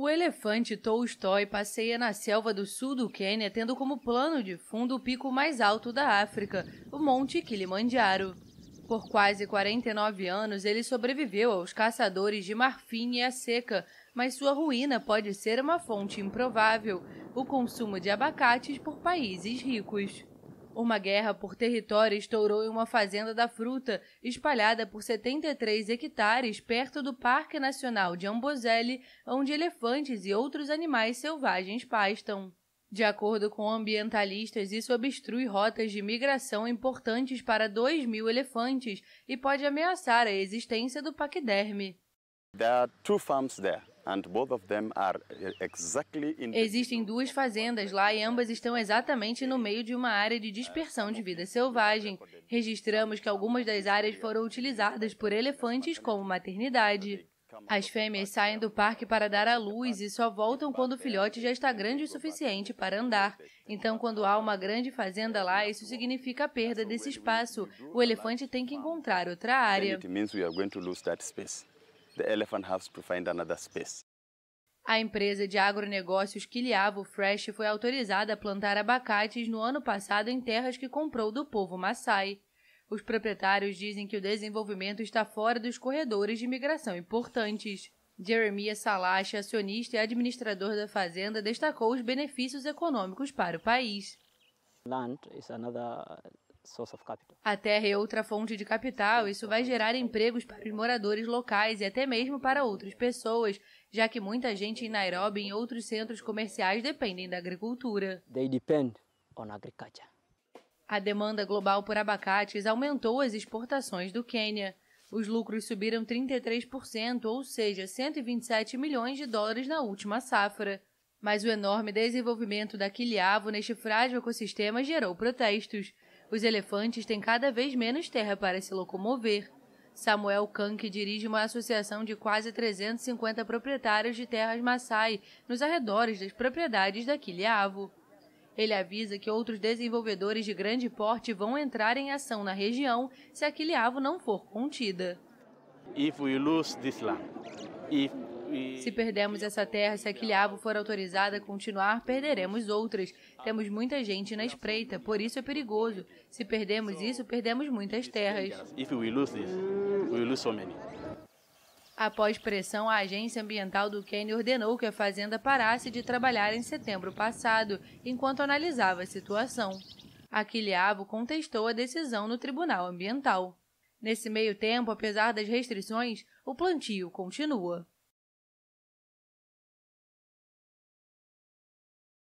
O elefante Tolstói passeia na selva do sul do Quênia tendo como plano de fundo o pico mais alto da África, o Monte Kilimanjaro. Por quase 49 anos, ele sobreviveu aos caçadores de marfim e a seca, mas sua ruína pode ser uma fonte improvável, o consumo de abacates por países ricos. Uma guerra por território estourou em uma fazenda da fruta, espalhada por 73 hectares perto do Parque Nacional de Amboseli, onde elefantes e outros animais selvagens pastam. De acordo com ambientalistas, isso obstrui rotas de migração importantes para 2 mil elefantes e pode ameaçar a existência do paquiderme. There are two farms there. Eh, Existem duas fazendas lá e ambas estão exatamente no meio de uma área de dispersão de vida selvagem. Registramos que algumas das áreas foram utilizadas por elefantes como maternidade. As fêmeas saem do parque para dar à luz e só voltam quando o filhote já está grande o suficiente para andar. Então, quando há uma grande fazenda lá, isso significa a perda desse espaço. O elefante tem que encontrar outra área the elephant has to find another space. A empresa de agronegócios Quiliavo Fresh foi autorizada a plantar abacates no ano passado em terras que comprou do povo Maasai. Os proprietários dizem que o desenvolvimento está fora dos corredores de migração importantes. Jeremia Salache, acionista e administrador da fazenda, destacou os benefícios econômicos para o país. Land is another source of capital. A terra é outra fonte de capital, isso vai gerar empregos para os moradores locais e até mesmo para outras pessoas, já que muita gente em Nairobi e em outros centros comerciais dependem da agricultura. They depend on agriculture. A demanda global por abacates aumentou as exportações do Quênia. Os lucros subiram 33%, ou seja, 127 milhões de dólares na última safra. Mas o enorme desenvolvimento da quilhavo neste frágil ecossistema gerou protestos. Os elefantes têm cada vez menos terra para se locomover. Samuel Kank dirige uma associação de quase 350 proprietários de terras Maasai nos arredores das propriedades da Quilhavo. Ele avisa que outros desenvolvedores de grande porte vão entrar em ação na região se a Quilhavo não for contida. If we lose this land, if e... Se perdermos essa terra, se a Quileabo for autorizada a continuar, perderemos outras. Temos muita gente na espreita, por isso é perigoso. Se perdemos isso, perdemos muitas terras. Após pressão, a agência ambiental do Quênia ordenou que a fazenda parasse de trabalhar em setembro passado, enquanto analisava a situação. Aquiliavo contestou a decisão no Tribunal Ambiental. Nesse meio tempo, apesar das restrições, o plantio continua.